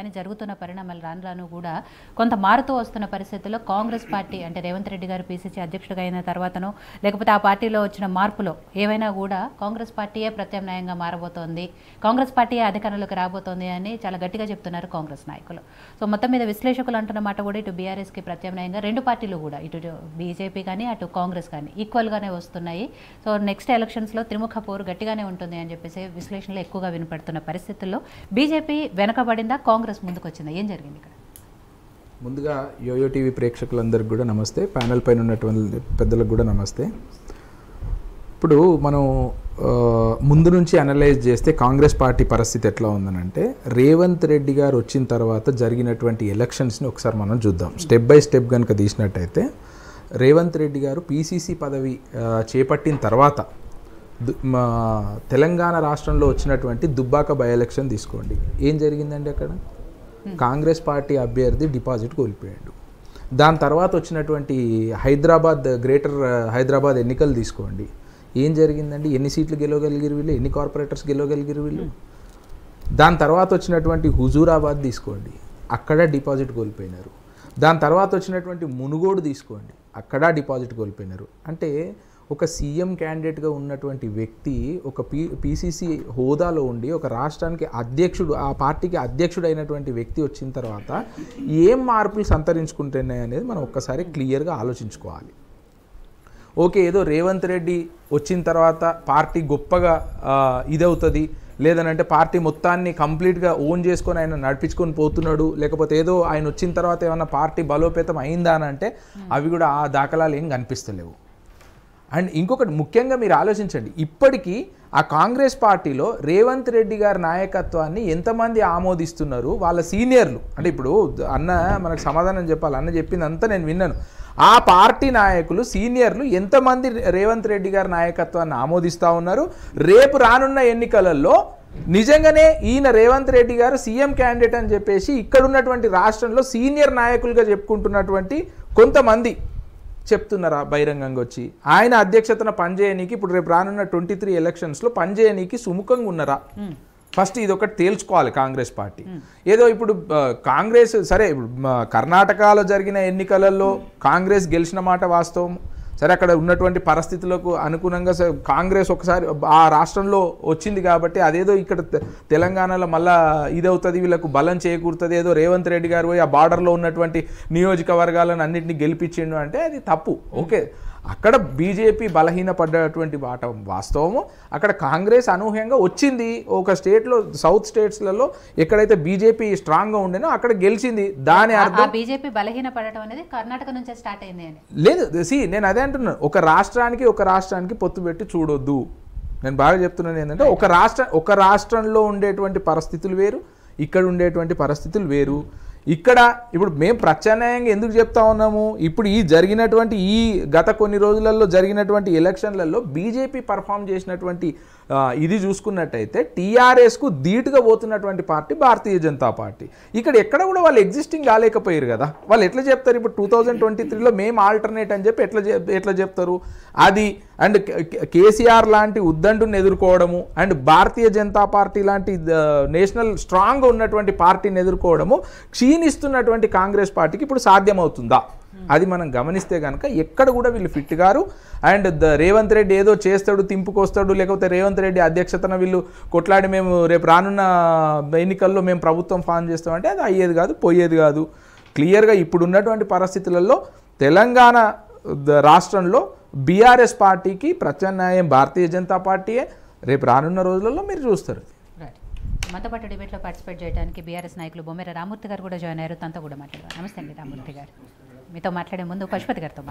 కానీ జరుగుతున్న పరిణామాలు రాను రాను కూడా కొంత మారుతూ వస్తున్న పరిస్థితుల్లో కాంగ్రెస్ పార్టీ అంటే రేవంత్ రెడ్డి గారు పీసీసీ అధ్యక్షుడిగా అయిన తర్వాతను లేకపోతే ఆ పార్టీలో వచ్చిన మార్పులో ఏవైనా కూడా కాంగ్రెస్ పార్టీయే ప్రత్యామ్నాయంగా మారబోతోంది కాంగ్రెస్ పార్టీయే అధికారంలోకి రాబోతోంది అని చాలా గట్టిగా చెప్తున్నారు కాంగ్రెస్ నాయకులు సో మొత్తం మీద విశ్లేషకులు అంటున్న మాట కూడా ఇటు బీఆర్ఎస్కి ప్రత్యామ్నాయంగా రెండు పార్టీలు కూడా ఇటు బీజేపీ కానీ అటు కాంగ్రెస్ కానీ ఈక్వల్గానే వస్తున్నాయి సో నెక్స్ట్ ఎలక్షన్స్లో త్రిముఖ పోరు గట్టిగానే ఉంటుంది అని చెప్పేసి విశ్లేషణలు ఎక్కువగా వినపడుతున్న పరిస్థితుల్లో బీజేపీ వెనకబడిందా కాంగ్రెస్ కాంగ్రెస్ ముందుకు వచ్చిందా ఏం జరిగింది ఇక్కడ ముందుగా యోయో టీవీ ప్రేక్షకులందరికీ కూడా నమస్తే ప్యానల్ పైన ఉన్నటువంటి పెద్దలకు కూడా నమస్తే ఇప్పుడు మనం ముందు నుంచి అనలైజ్ చేస్తే కాంగ్రెస్ పార్టీ పరిస్థితి ఎట్లా ఉందనంటే రేవంత్ రెడ్డి గారు వచ్చిన తర్వాత జరిగినటువంటి ఎలక్షన్స్ని ఒకసారి మనం చూద్దాం స్టెప్ బై స్టెప్ కనుక తీసినట్టయితే రేవంత్ రెడ్డి గారు పీసీసీ పదవి చేపట్టిన తర్వాత తెలంగాణ రాష్ట్రంలో వచ్చినటువంటి దుబ్బాక బై ఎలక్షన్ తీసుకోండి ఏం జరిగిందండి అక్కడ కాంగ్రెస్ పార్టీ అభ్యర్థి డిపాజిట్ కోల్పోయాడు దాని తర్వాత వచ్చినటువంటి హైదరాబాద్ గ్రేటర్ హైదరాబాద్ ఎన్నికలు తీసుకోండి ఏం జరిగిందండి ఎన్ని సీట్లు గెలవగలిగిరు వీళ్ళు ఎన్ని కార్పొరేటర్స్ గెలవగలిగిరు వీళ్ళు దాని తర్వాత వచ్చినటువంటి హుజూరాబాద్ తీసుకోండి అక్కడ డిపాజిట్ కోల్పోయినారు దాని తర్వాత వచ్చినటువంటి మునుగోడు తీసుకోండి అక్కడ డిపాజిట్ కోల్పోయినారు అంటే ఒక సీఎం క్యాండిడేట్గా ఉన్నటువంటి వ్యక్తి ఒక పీ పీసీసీ హోదాలో ఉండి ఒక రాష్ట్రానికి అధ్యక్షుడు ఆ పార్టీకి అధ్యక్షుడు అయినటువంటి వ్యక్తి వచ్చిన తర్వాత ఏం మార్పులు సంతరించుకుంటున్నాయి అనేది మనం ఒక్కసారి క్లియర్గా ఆలోచించుకోవాలి ఓకే ఏదో రేవంత్ రెడ్డి వచ్చిన తర్వాత పార్టీ గొప్పగా ఇదవుతుంది లేదనంటే పార్టీ మొత్తాన్ని కంప్లీట్గా ఓన్ చేసుకొని ఆయన నడిపించుకొని పోతున్నాడు లేకపోతే ఏదో ఆయన వచ్చిన తర్వాత ఏమన్నా పార్టీ బలోపేతం అయిందా అని అంటే అవి కూడా ఆ దాఖలాలు ఏం కనిపిస్తలేవు అండ్ ఇంకొకటి ముఖ్యంగా మీరు ఆలోచించండి ఇప్పటికీ ఆ కాంగ్రెస్ పార్టీలో రేవంత్ రెడ్డి గారి నాయకత్వాన్ని ఎంతమంది ఆమోదిస్తున్నారు వాళ్ళ సీనియర్లు అంటే ఇప్పుడు అన్న మనకు సమాధానం చెప్పాలి అన్న చెప్పిందంతా నేను విన్నాను ఆ పార్టీ నాయకులు సీనియర్లు ఎంతమంది రేవంత్ రెడ్డి గారి నాయకత్వాన్ని ఆమోదిస్తూ ఉన్నారు రేపు రానున్న ఎన్నికలలో నిజంగానే ఈయన రేవంత్ రెడ్డి గారు సీఎం క్యాండిడేట్ అని చెప్పేసి ఇక్కడ ఉన్నటువంటి రాష్ట్రంలో సీనియర్ నాయకులుగా చెప్పుకుంటున్నటువంటి కొంతమంది చెప్తున్నారా బహిరంగంగా వచ్చి ఆయన అధ్యక్షతన పనిచేయనీకి ఇప్పుడు రేపు రానున్న ట్వంటీ త్రీ ఎలక్షన్స్లో పనిచేయనీకి సుముఖంగా ఉన్నారా ఫస్ట్ ఇది ఒకటి తేల్చుకోవాలి కాంగ్రెస్ పార్టీ ఏదో ఇప్పుడు కాంగ్రెస్ సరే ఇప్పుడు కర్ణాటకలో జరిగిన ఎన్నికలలో కాంగ్రెస్ గెలిచిన మాట వాస్తవం సరే అక్కడ ఉన్నటువంటి పరిస్థితులకు అనుగుణంగా కాంగ్రెస్ ఒకసారి ఆ రాష్ట్రంలో వచ్చింది కాబట్టి అదేదో ఇక్కడ తెలంగాణలో మళ్ళీ ఇదవుతుంది వీళ్ళకు బలం చేకూరుతుంది ఏదో రేవంత్ రెడ్డి గారు పోయి ఆ బార్డర్లో ఉన్నటువంటి నియోజకవర్గాలను అన్నింటినీ గెలిపించిండు అంటే అది తప్పు ఓకే అక్కడ బీజేపీ బలహీనపడ్డటువంటి వాట వాస్తవము అక్కడ కాంగ్రెస్ అనూహ్యంగా వచ్చింది ఒక స్టేట్లో సౌత్ స్టేట్స్లలో ఎక్కడైతే బీజేపీ స్ట్రాంగ్గా ఉండేనో అక్కడ గెలిచింది దాని అర్థం బీజేపీ బలహీనపడటం అనేది కర్ణాటక నుంచే స్టార్ట్ అయింది లేదు సి నేను అదే అంటున్నాను ఒక రాష్ట్రానికి ఒక రాష్ట్రానికి పొత్తు పెట్టి చూడొద్దు నేను బాగా చెప్తున్నాను ఏంటంటే ఒక రాష్ట్ర ఒక రాష్ట్రంలో ఉండేటువంటి పరిస్థితులు వేరు ఇక్కడ ఉండేటువంటి పరిస్థితులు వేరు ఇక్కడ ఇప్పుడు మేము ప్రత్యామ్నాయంగా ఎందుకు చెప్తా ఉన్నాము ఇప్పుడు ఈ జరిగినటువంటి ఈ గత కొన్ని రోజులలో జరిగినటువంటి ఎలక్షన్లలో బీజేపీ పర్ఫామ్ చేసినటువంటి ఇది చూసుకున్నట్టయితే టీఆర్ఎస్కు ధీటుగా పోతున్నటువంటి పార్టీ భారతీయ జనతా పార్టీ ఇక్కడ ఎక్కడ కూడా వాళ్ళు ఎగ్జిస్టింగ్ కాలేకపోయారు కదా వాళ్ళు ఎట్లా చెప్తారు ఇప్పుడు టూ థౌజండ్ ట్వంటీ త్రీలో మేము ఆల్టర్నేట్ అని చెప్పి ఎట్లా ఎట్లా చెప్తారు అది అండ్ కేసీఆర్ లాంటి ఉద్దండుని ఎదుర్కోవడము అండ్ భారతీయ జనతా పార్టీ లాంటి నేషనల్ స్ట్రాంగ్ ఉన్నటువంటి పార్టీని ఎదుర్కోవడము క్షీణిస్తున్నటువంటి కాంగ్రెస్ పార్టీకి ఇప్పుడు సాధ్యమవుతుందా hmm. అది మనం గమనిస్తే కనుక ఎక్కడ కూడా వీళ్ళు ఫిట్ గారు అండ్ రేవంత్ రెడ్డి ఏదో చేస్తాడు తింపుకొస్తాడు లేకపోతే రేవంత్ రెడ్డి అధ్యక్షతన వీళ్ళు కొట్లాడి మేము రేపు రానున్న ఎన్నికల్లో మేము ప్రభుత్వం ఫామ్ చేస్తామంటే అది అయ్యేది కాదు పోయేది కాదు క్లియర్గా ఇప్పుడున్నటువంటి పరిస్థితులలో తెలంగాణ రాష్ట్రంలో బీఆర్ఎస్ పార్టీకి ప్రత్యామ్నాయం భారతీయ జనతా పార్టీయే రేపు రానున్న రోజులలో మీరు చూస్తారు మనతో డిబేట్లో పార్టిసిపేట్ చేయడానికి బీఆర్ఎస్ నాయకులు బొమ్మెర రామూర్తి గారు కూడా జాయిన్ అయ్యారు తనతో కూడా మాట్లాడారు నమస్తే అండి రామూర్తి గారు మీతో మాట్లాడే ముందు పశుపతి గారితో